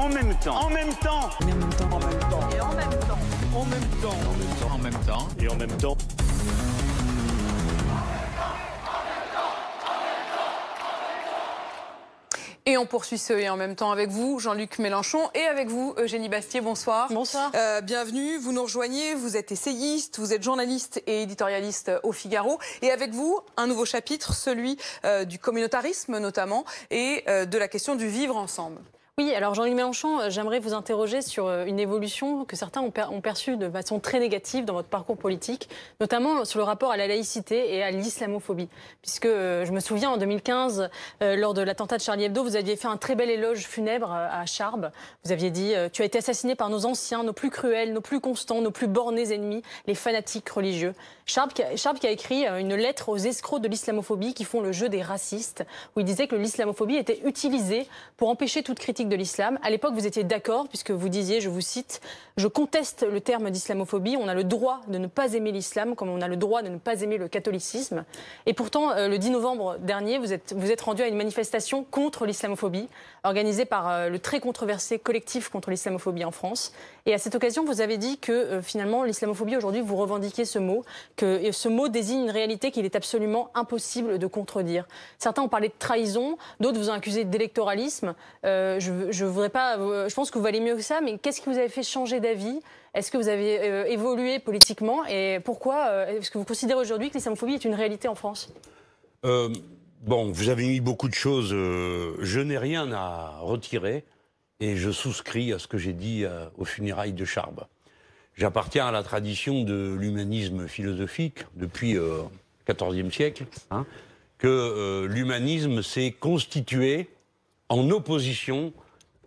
En même temps. En même temps. en même temps. En même temps. Et en même temps. En même temps. En même temps. Et en même temps. Et on poursuit ce et en même temps avec vous, Jean-Luc Mélenchon, et avec vous, Eugénie Bastier. Bonsoir. Bonsoir. Euh, bienvenue. Vous nous rejoignez. Vous êtes essayiste, vous êtes journaliste et éditorialiste au Figaro. Et avec vous, un nouveau chapitre, celui euh, du communautarisme notamment, et euh, de la question du vivre ensemble. Oui, alors Jean-Luc Mélenchon, euh, j'aimerais vous interroger sur euh, une évolution que certains ont, perçue de façon très négative dans votre parcours politique, notamment sur le rapport à la laïcité et à l'islamophobie. Puisque euh, je me souviens, en 2015, lors de l'attentat de Charlie Hebdo, vous aviez fait un très bel éloge funèbre à Charb. Vous aviez dit Tu as été assassiné par nos anciens, nos plus cruels, nos plus constants, nos plus bornés ennemis, les fanatiques religieux. Charbes qui qui a écrit une lettre aux escrocs de l'islamophobie qui font le jeu des racistes, où il disait que l'islamophobie était utilisée pour empêcher toute critique de l'islam. À l'époque, vous étiez d'accord, puisque vous disiez, je vous cite, Je conteste le terme d'islamophobie. On a le droit de ne pas aimer l'islam, comme on a le droit de ne pas aimer le catholicisme. Et pourtant, euh, le 10 novembre dernier, vous êtes, vous êtes rendu à une manifestation contre l'islamophobie, organisée par euh, le très controversé collectif contre l'islamophobie en France. Et à cette occasion, vous avez dit que euh, finalement, l'islamophobie, aujourd'hui, vous revendiquez ce mot, que euh, ce mot désigne une réalité qu'il est absolument impossible de contredire. Certains ont parlé de trahison, d'autres vous ont accusé d'électoralisme. Euh, je, je, voudrais pas, je pense que vous valez mieux que ça, mais qu'est-ce qui vous avait fait changer d'avis Est-ce que vous avez évolué politiquement Et pourquoi est-ce que vous considérez aujourd'hui que l'islamophobie est une réalité en France Bon, vous avez mis beaucoup de choses. je n'ai rien à retirer et je souscris à ce que j'ai dit au euh, aux funérailles de Charbes. J'appartiens à la tradition de l'humanisme philosophique depuis le euh, XIVe siècle, hein, que euh, l'humanisme s'est constitué en opposition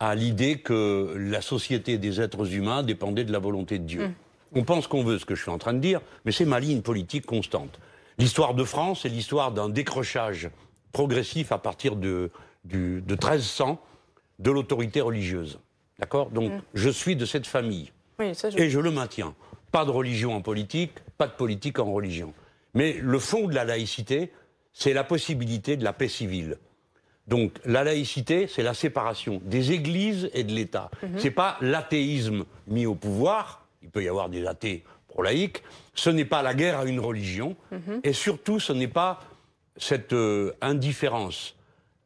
à l'idée que la société des êtres humains dépendait de la volonté de Dieu. Mm. On pense qu'on veut ce que je suis en train de dire, mais c'est ma ligne politique constante. L'histoire de France est l'histoire d'un décrochage progressif à partir de, de 1300 de l'autorité religieuse. D'accord Donc, mm. je suis de cette famille. Et je le maintiens. Pas de religion en politique, pas de politique en religion. Mais le fond de la laïcité, c'est la possibilité de la paix civile. Donc, la laïcité, c'est la séparation des églises et de l'État. Mm-hmm. Ce n'est pas l'athéisme mis au pouvoir. Il peut y avoir des athées pro-laïques. Ce n'est pas la guerre à une religion. Mm-hmm. Et surtout, ce n'est pas cette euh, indifférence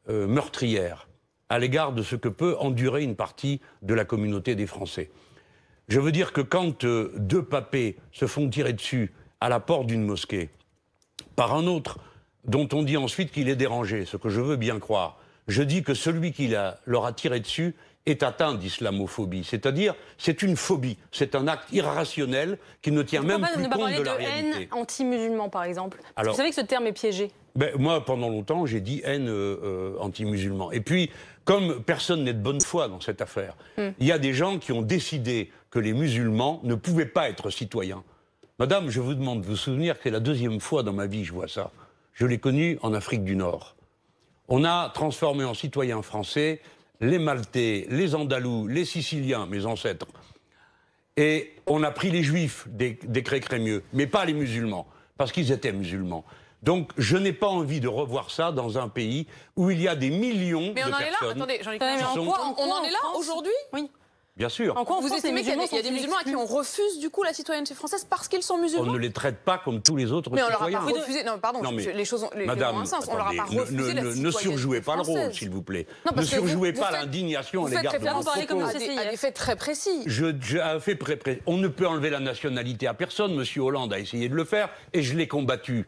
euh, meurtrière à l'égard de ce que peut endurer une partie de la communauté des Français. Je veux dire que quand euh, deux papés se font tirer dessus à la porte d'une mosquée par un autre dont on dit ensuite qu'il est dérangé, ce que je veux bien croire, je dis que celui qui leur a tiré dessus est atteint d'islamophobie. C'est-à-dire, c'est une phobie, c'est un acte irrationnel qui ne tient même pas, plus compte de, la de haine anti-musulman, par exemple. Alors, vous savez que ce terme est piégé. Ben, moi, pendant longtemps, j'ai dit haine euh, euh, anti-musulman. Et puis, comme personne n'est de bonne foi dans cette affaire, hmm. il y a des gens qui ont décidé que les musulmans ne pouvaient pas être citoyens. Madame, je vous demande de vous souvenir que c'est la deuxième fois dans ma vie que je vois ça. Je l'ai connu en Afrique du Nord. On a transformé en citoyen français les Maltais, les Andalous, les Siciliens, mes ancêtres. Et on a pris les Juifs des, des Crécrémieux, mais pas les musulmans, parce qu'ils étaient musulmans. Donc je n'ai pas envie de revoir ça dans un pays où il y a des millions de personnes. Mais on en est là, attendez, est là aujourd'hui Oui. Bien sûr. En quoi vous estimez qu'il Il y, a des musulmans à qui on refuse du coup la citoyenneté française parce qu'ils sont musulmans On ne les traite pas comme tous les autres mais on Leur a pas refusé. Non, pardon, les choses ont, les, Madame, on leur a pas refusé ne, surjouez pas le rôle, s'il vous plaît. ne surjouez pas l'indignation à l'égard de mon propos. Comme faits très précis. Je, fait très précis. On ne peut enlever la nationalité à personne. Monsieur Hollande a essayé de le faire et je l'ai combattu.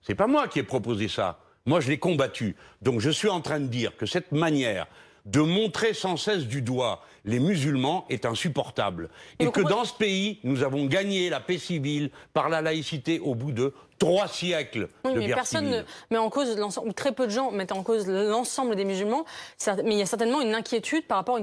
C'est pas moi qui ai proposé ça. Moi, je l'ai combattu. Donc, je suis en train de dire que cette manière de montrer sans cesse du doigt les musulmans est insupportable. Et, que dans ce pays, nous avons gagné la paix civile par la laïcité au bout de trois siècles de mais guerre personne Ne met en cause l'ensemble, ou très peu de gens mettent en cause l'ensemble des musulmans. Mais il y a certainement une inquiétude par rapport à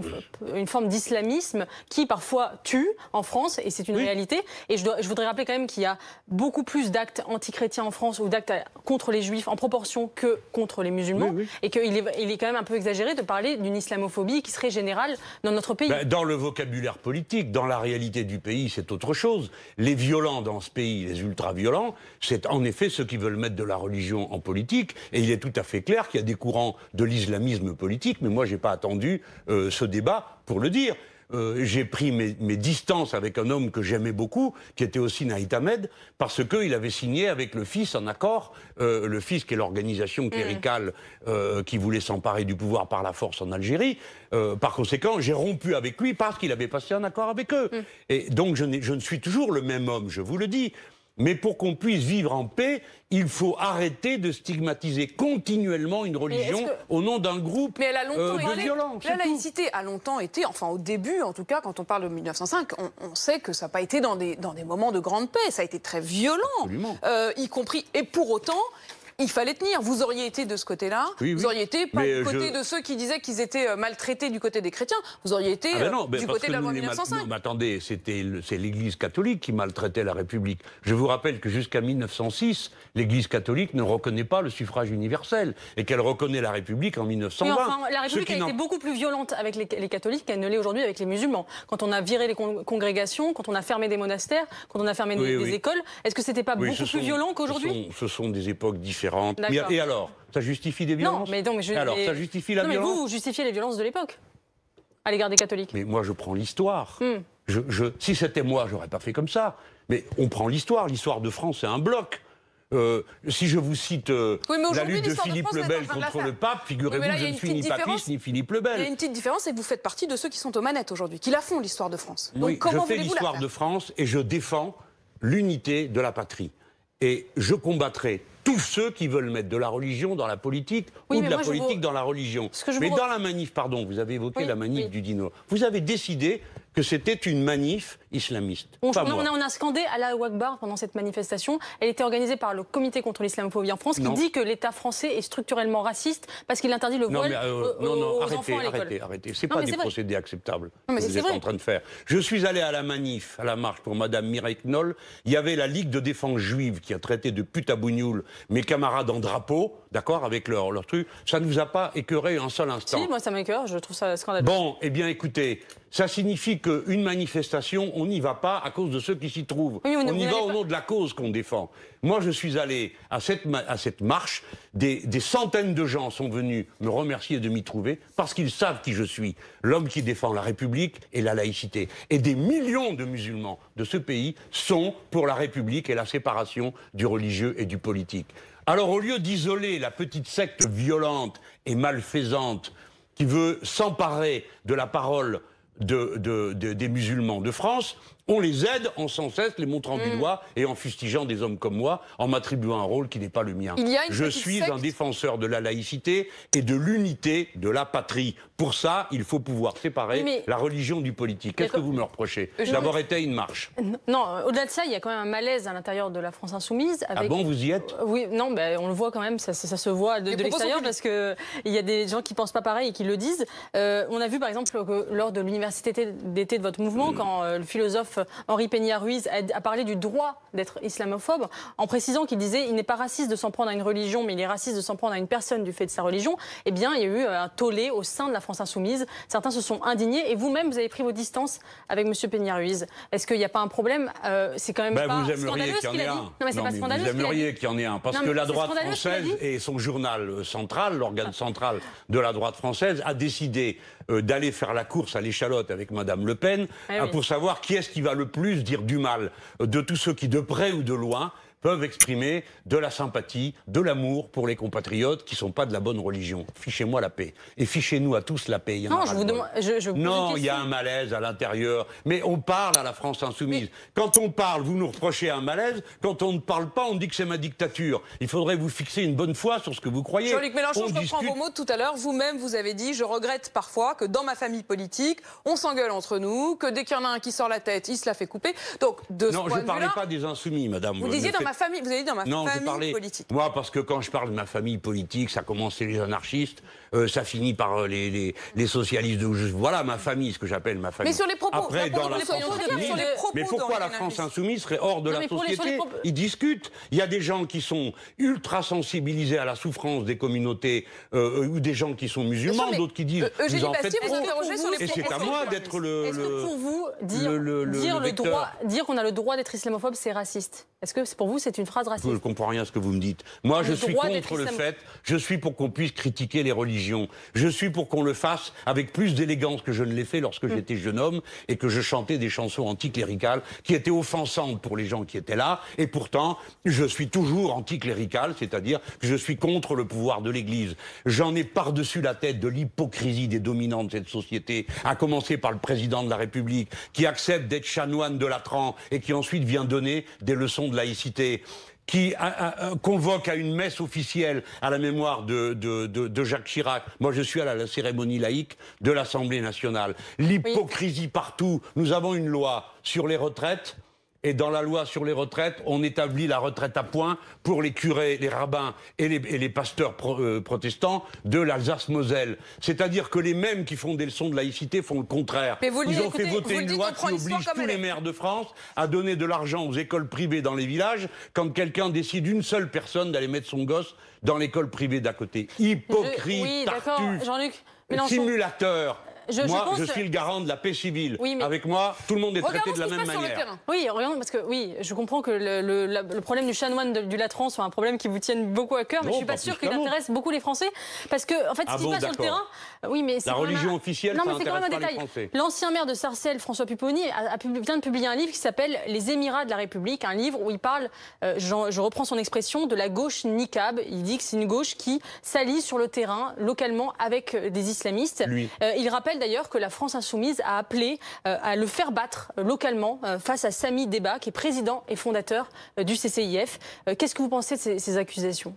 une, forme d'islamisme qui parfois tue en France, et c'est une réalité. Et je, dois, je, voudrais rappeler quand même qu'il y a beaucoup plus d'actes antichrétiens en France ou d'actes euh, contre les juifs en proportion que contre les musulmans, et qu'il est, il est quand même un peu exagéré de parler d'une islamophobie qui serait générale dans notre pays. Ben, dans le vocabulaire politique, dans la réalité du pays, c'est autre chose. Les violents dans ce pays, les ultra-violents, c'est en effet ceux qui veulent mettre de la religion en politique. Et il est tout à fait clair qu'il y a des courants de l'islamisme politique, mais moi, je n'ai pas attendu euh, ce débat pour le dire. Euh, j'ai pris mes, distances avec un homme que j'aimais beaucoup, qui était aussi Naït Ahmed, parce qu'il avait signé avec le fils un accord, euh, le fils qui est l'organisation mm. cléricale qui voulait s'emparer du pouvoir par la force en Algérie. par conséquent, j'ai rompu avec lui parce qu'il avait passé un accord avec eux. Mm. Et donc je, je ne suis toujours le même homme, je vous le dis. Mais pour qu'on puisse vivre en paix, il faut arrêter de stigmatiser continuellement une religion au nom d'un groupe Mais elle a longtemps euh, de violence. La laïcité a longtemps été, enfin au début en tout cas, quand on parle de 1905, on, sait que ça n'a pas été dans des, dans des moments de grande paix. Ça a été très violent, euh, y compris. Et pour autant, il fallait tenir. Vous auriez été de ce côté-là, vous auriez été pas du côté de ceux qui disaient qu'ils étaient euh, maltraités du côté des chrétiens, vous auriez été ah ben euh, ben du côté de la loi 1905. Non, mais attendez, c'est l'Église catholique qui maltraitait la République. Je vous rappelle que jusqu'à 1906, l'Église catholique ne reconnaît pas le suffrage universel et qu'elle reconnaît la République en 1920. Enfin, la République a été beaucoup plus violente avec les, catholiques qu'elle ne l'est aujourd'hui avec les musulmans. Quand on a viré les congrégations, quand on a fermé des monastères, quand on a fermé des, écoles, est-ce que c'était pas beaucoup plus violent qu'aujourd'hui ce, ce sont des époques différentes et alors Ça justifie des violences Non, mais donc je, alors, ça justifie la mais vous, vous justifiez les violences de l'époque à l'égard des catholiques. Mais moi, je prends l'histoire. Hmm. Je, si c'était moi, j'aurais pas fait comme ça. Mais on prend l'histoire. L'histoire de France, c'est un bloc. Euh, si je vous cite euh, la lutte de Philippe le Bel contre le pape, figurez-vous, que je ne suis ni papiste ni Philippe le Bel. Il y a une petite différence, c'est que vous faites partie de ceux qui sont aux manettes aujourd'hui, qui la font l'histoire de France. Donc, comment je fais l'histoire de France et je défends l'unité de la patrie. Et je combattrai tous ceux qui veulent mettre de la religion dans la politique ou de la politique dans la religion. Mais dans la manif, pardon, vous avez évoqué la manif du dino. Vous avez décidé que c'était une manif islamiste. On, A, scandé Allah pendant cette manifestation. Elle était organisée par le Comité contre l'islamophobie en France qui dit que l'État français est structurellement raciste parce qu'il interdit le non, euh, aux, non, non, arrêtez, arrêtez, arrêtez. C'est pas des procédés acceptables que vous êtes en train de faire. Je suis allé à la manif, à la marche pour Madame Mireille Knoll. Il y avait la Ligue de défense juive qui a traité de pute à mes camarades en drapeau d'accord avec leur, truc. Ça ne vous a pas écoeuré un seul instant. Si, moi ça m'écœure, je trouve ça scandaleux. Bon, eh bien écoutez, ça signifie qu'une manifestation, on n'y va pas à cause de ceux qui s'y trouvent. on, y va au nom de la cause qu'on défend. Moi, je suis allé à cette, marche, des centaines de gens sont venus me remercier de m'y trouver parce qu'ils savent qui je suis, l'homme qui défend la République et la laïcité. Et des millions de musulmans de ce pays sont pour la République et la séparation du religieux et du politique. Alors au lieu d'isoler la petite secte violente et malfaisante qui veut s'emparer de la parole des musulmans de France, on les aide en sans cesse les montrant du doigt hmm. et en fustigeant des hommes comme moi, en m'attribuant un rôle qui n'est pas le mien. Je suis un défenseur de la laïcité et de l'unité de la patrie. Pour ça, il faut pouvoir séparer la religion du politique. Qu'est-ce que vous me reprochez D'avoir été une marche. Non, au-delà de ça, il y a quand même un malaise à l'intérieur de la France insoumise. Ah bon, vous y êtes Oui, non, ben, on le voit quand même, ça, se voit de, l'extérieur parce qu'il y a des gens qui pensent pas pareil et qui le disent. Euh, on a vu par exemple lors de l'université d'été de votre mouvement, hmm. quand euh, le philosophe Henri Peña-Ruiz, a, parlé du droit d'être islamophobe en précisant qu'il disait il n'est pas raciste de s'en prendre à une religion, mais il est raciste de s'en prendre à une personne du fait de sa religion. Eh bien, il y a eu un tollé au sein de la France insoumise. Certains se sont indignés et vous-même, vous avez pris vos distances avec M. Peña-Ruiz. Est-ce qu'il n'y a pas un problème euh, C'est quand même ben, pas vous qu'il y qu'il Vous aimeriez qu'il y en ait un. Parce que la droite française et son journal central, l'organe central de la droite française, a décidé euh, d'aller faire la course à l'échalote avec Mme Le Pen eh hein, pour savoir qui est-ce qui va le plus dire du mal de tous ceux qui, de près ou de loin, peuvent exprimer de la sympathie, de l'amour pour les compatriotes qui ne sont pas de la bonne religion. Fichez-moi la paix. Et fichez-nous à tous la paix. non, je vous demande, non il y a un malaise à l'intérieur. Mais on parle à la France insoumise. Quand on parle, vous nous reprochez un malaise. Quand on ne parle pas, on dit que c'est ma dictature. Il faudrait vous fixer une bonne foi sur ce que vous croyez. Jean-Luc Mélenchon, je reprends vos mots tout à l'heure. Vous-même, vous avez dit, je regrette parfois que dans ma famille politique, on s'engueule entre nous, que dès qu'il y en a un qui sort la tête, il se la fait couper. Donc, de ce non, je ne parlais pas des insoumis, madame vous avez dit dans ma famille politique. Moi, parce que quand je parle de ma famille politique, ça commençait les anarchistes. Euh, ça finit par euh, les, socialistes. De, voilà ma famille, ce que j'appelle ma famille. Mais sur les propos, dans la France insoumise, mais pourquoi la France insoumise serait hors de la société Ils discutent. Il y a des gens qui sont ultra sensibilisés à la souffrance des communautés euh, ou des gens qui sont musulmans, d'autres qui disent. vous Et c'est à moi d'être le. Est-ce que pour vous dire, dire, le droit, dire qu'on a le droit d'être islamophobe, c'est raciste Est-ce que pour vous c'est une phrase raciste Je ne comprends rien à ce que vous me dites. Moi, je suis contre le fait. Je suis pour qu'on puisse critiquer les religions je suis pour qu'on le fasse avec plus d'élégance que je ne l'ai fait lorsque mm. j'étais jeune homme et que je chantais des chansons anticléricales qui étaient offensantes pour les gens qui étaient là. Et pourtant, je suis toujours anticlérical, c'est-à-dire que je suis contre le pouvoir de l'Église. J'en ai par-dessus la tête de l'hypocrisie des dominants de cette société, à commencer par le président de la République, qui accepte d'être chanoine de Latran et qui ensuite vient donner des leçons de laïcité qui convoque à une messe officielle à la mémoire de, de, de, Jacques Chirac. Moi, je suis à la, cérémonie laïque de l'Assemblée nationale. L'hypocrisie partout. Nous avons une loi sur les retraites. Et dans la loi sur les retraites, on établit la retraite à point pour les curés, les rabbins et les, pasteurs euh, protestants de l'Alsace-Moselle. C'est-à-dire que les mêmes qui font des leçons de laïcité font le contraire. Ils ont fait voter une loi qui oblige tous les maires de France à donner de l'argent aux écoles privées dans les villages quand quelqu'un décide une seule personne d'aller mettre son gosse dans l'école privée d'à côté. Hypocrite, Je, simulateur je, moi, je, suis le garant de la paix civile. Avec moi, tout le monde est traité de la même manière. Oui, parce que oui, je comprends que le, problème du chanoine du Latran soit un problème qui vous tienne beaucoup à cœur, mais je je suis pas, sûre sûr qu'il intéresse beaucoup les Français, parce que en fait, ah ce qui passe sur le terrain, oui, mais la religion officielle, non, mais c'est quand même un détail. L'ancien maire de Sarcelles, François Pupponi, a, vient de publier un livre qui s'appelle Les Émirats de la République, un livre où il parle, euh, je, reprends son expression, de la gauche niqab. Il dit que c'est une gauche qui s'allie sur le terrain localement avec euh, des islamistes. Lui. Euh, il rappelle d'ailleurs que la France insoumise a appelé euh, à le faire battre euh, localement euh, face à Samy Deba, qui est président et fondateur du CCIF. Qu'est-ce que vous pensez de ces, accusations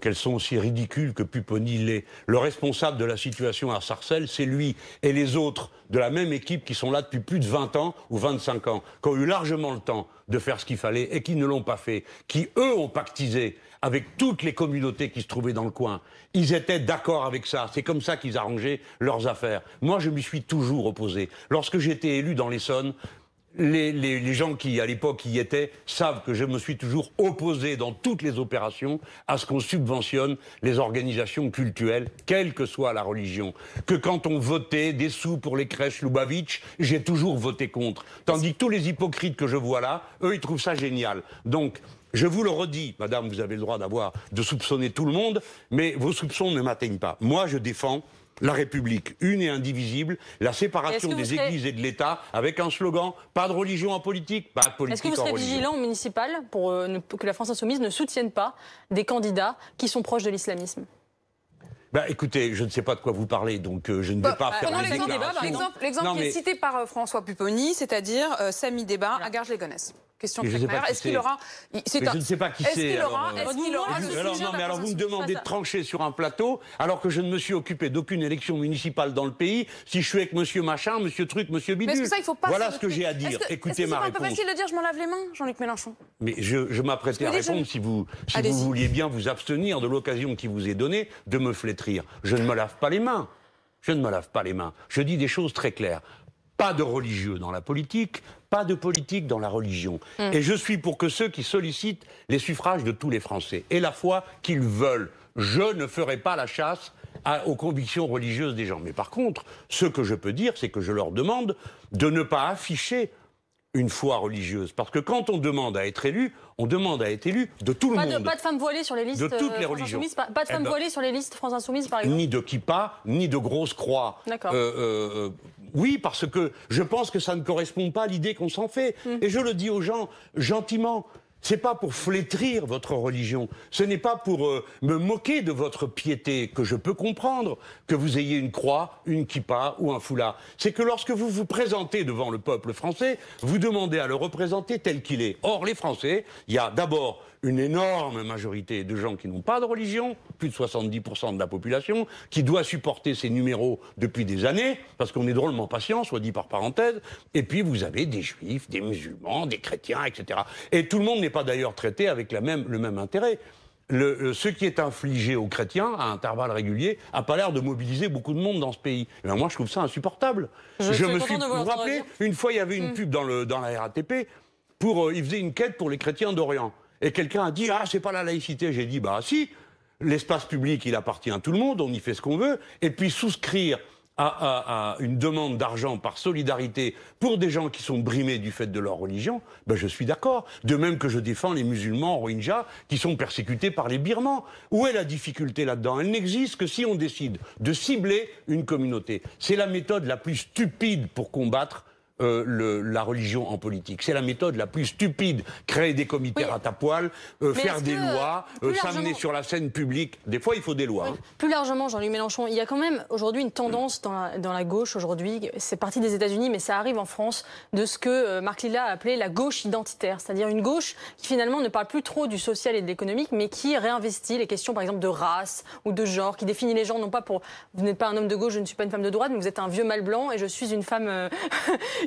qu'elles sont aussi ridicules que Pupponi l'est. Le responsable de la situation à Sarcelles, c'est lui et les autres de la même équipe qui sont là depuis plus de 20 ans ou 25 ans, qui ont eu largement le temps de faire ce qu'il fallait et qui ne l'ont pas fait, qui eux ont pactisé avec toutes les communautés qui se trouvaient dans le coin. Ils étaient d'accord avec ça. C'est comme ça qu'ils arrangeaient leurs affaires. Moi, je m'y suis toujours opposé. Lorsque j'étais élu dans l'Essonne, les, gens qui, à l'époque, y étaient, savent que je me suis toujours opposé dans toutes les opérations à ce qu'on subventionne les organisations culturelles, quelle que soit la religion. Que quand on votait des sous pour les crèches Lubavitch, j'ai toujours voté contre. Tandis que tous les hypocrites que je vois là, eux, ils trouvent ça génial. Donc, je vous le redis, madame, vous avez le droit d'avoir, de soupçonner tout le monde, mais vos soupçons ne m'atteignent pas. Moi, je défends la République une et indivisible, la séparation des églises et de l'État, avec un slogan pas de religion en politique, pas de politique Est-ce que vous serez vigilant au municipal pour euh, que la France insoumise ne soutienne pas des candidats qui sont proches de l'islamisme bah, écoutez, je ne sais pas de quoi vous parlez, donc euh, je ne vais bah, pas bah, faire non, L'exemple qui est cité par euh, François Pupponi, c'est-à-dire Samy Débat à garges les gonesse Question je claire. Est-ce qu'il aura. C'est Je ne sais pas qui c'est. Euh, est-ce qu'il aura, alors, aura non, mais alors vous me demandez de trancher sur un plateau, alors que je ne me suis occupé d'aucune élection municipale dans le pays, si je suis avec monsieur Machin, monsieur Truc, monsieur Bidule. voilà ce que j'ai à dire. Écoutez ma réponse. C'est pas facile de dire je m'en lave les mains, Jean-Luc Mélenchon. Mais je, je m'apprêtais à répondre si, vous, si vous vouliez bien vous abstenir de l'occasion qui vous est donnée de me flétrir. Je ne me lave pas les mains. Je ne me lave pas les mains. Je dis des choses très claires pas de religieux dans la politique, pas de politique dans la religion. Hmm. Et je suis pour que ceux qui sollicitent les suffrages de tous les Français et la foi qu'ils veulent, je ne ferai pas la chasse aux convictions religieuses des gens. Mais par contre, ce que je peux dire, c'est que je leur demande de ne pas afficher une foi religieuse. Parce que quand on demande à être élu, on demande à être élu de tout le monde. Pas de femmes voilées sur les listes euh, Pas, de eh femmes ben, voilées sur les listes France Insoumise, par exemple. Ni de kippa, ni de grosse croix. D'accord. Euh, euh, oui, parce que je pense que ça ne correspond pas à l'idée qu'on s'en fait. Mm. Et je le dis aux gens gentiment. C'est pas pour flétrir votre religion, ce n'est pas pour euh, me moquer de votre piété que je peux comprendre que vous ayez une croix, une kippa ou un foulard. C'est que lorsque vous vous présentez devant le peuple français, vous demandez à le représenter tel qu'il est. Or les Français, il y a d'abord une énorme majorité de gens qui n'ont pas de religion, plus de 70% de la population, qui doit supporter ces numéros depuis des années, parce qu'on est drôlement patient, soit dit par parenthèse, et puis vous avez des juifs, des musulmans, des chrétiens, etc. Et tout le monde n'est pas d'ailleurs traité avec le même intérêt. Euh, ce qui est infligé aux chrétiens à intervalles réguliers n'a pas l'air de mobiliser beaucoup de monde dans ce pays. Eh ben, moi, je trouve ça insupportable. Je, me suis, vous une fois, il y avait une hmm. pub dans, la RATP pour, euh, il faisait une quête pour les chrétiens d'Orient. Et quelqu'un a dit Ah, c'est pas la laïcité. J'ai dit Bah, si, l'espace public, il appartient à tout le monde, on y fait ce qu'on veut. Et puis souscrire à, une demande d'argent par solidarité pour des gens qui sont brimés du fait de leur religion, ben je suis d'accord. De même que je défends les musulmans rohingyas qui sont persécutés par les birmans. Où est la difficulté là-dedans Elle n'existe que si on décide de cibler une communauté. C'est la méthode la plus stupide pour combattre euh, le, la religion en politique. C'est la méthode la plus stupide. Créer des comités à ta poêle, euh, faire des euh, lois, s'amener sur la scène publique. Des fois, il faut des lois. Hein. Plus largement, Jean-Luc Mélenchon, il y a quand même aujourd'hui une tendance dans la, dans la gauche aujourd'hui, c'est parti des États-Unis, mais ça arrive en France, de ce que Marc Lilla a appelé la gauche identitaire, c'est-à-dire une gauche qui finalement ne parle plus trop du social et de l'économique, mais qui réinvestit les questions, par exemple, de race ou de genre, qui définit les gens non pas pour vous n'êtes pas un homme de gauche, je ne suis pas une femme de droite, mais vous êtes un vieux mâle blanc et je suis une femme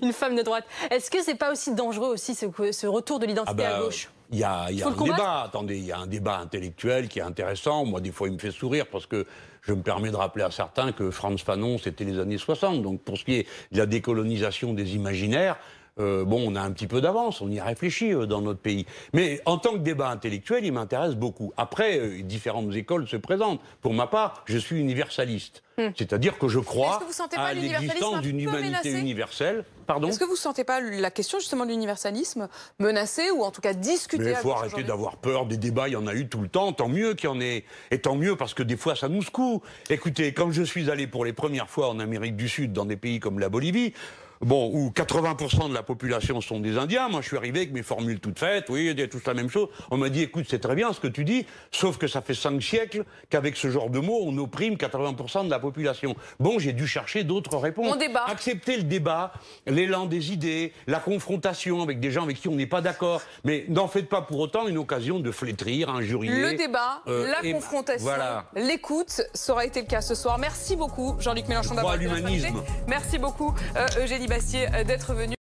une femme de droite. Est-ce que c'est pas aussi dangereux aussi ce, retour de l'identité ah ben, à gauche il y a, un débat, attendez, il y a un débat intellectuel qui est intéressant. Moi, des fois, il me fait sourire parce que je me permets de rappeler à certains que Franz Fanon, c'était les années 60. Donc, pour ce qui est de la décolonisation des imaginaires, euh, bon, on a un petit peu d'avance, on y réfléchit euh, dans notre pays. Mais en tant que débat intellectuel, il m'intéresse beaucoup. Après, euh, différentes écoles se présentent. Pour ma part, je suis universaliste. Hmm. C'est-à-dire que je crois à l'existence d'une humanité universelle. Pardon Est-ce que vous ne sentez pas la question justement de l'universalisme menacée ou en tout cas discutée Mais il faut arrêter d'avoir peur des débats, il y en a eu tout le temps, tant mieux qu'il y en ait. Et tant mieux parce que des fois ça nous secoue. Écoutez, quand je suis allé pour les premières fois en Amérique du Sud, dans des pays comme la Bolivie, bon, où 80% de la population sont des Indiens. Moi, je suis arrivé avec mes formules toutes faites, oui, il y a tous la même chose. On m'a dit, écoute, c'est très bien ce que tu dis, sauf que ça fait cinq siècles qu'avec ce genre de mots, on opprime 80% de la population. Bon, j'ai dû chercher d'autres réponses. débat. Accepter le débat, l'élan des idées, la confrontation avec des gens avec qui on n'est pas d'accord. Mais n'en faites pas pour autant une occasion de flétrir, injurier. Le débat, euh, la confrontation, l'écoute, sera ça aurait été le cas ce soir. Merci beaucoup, Jean-Luc Mélenchon, d'avoir l'humanisme. Merci beaucoup, euh, Eugénie. Bastier euh, d'être venu.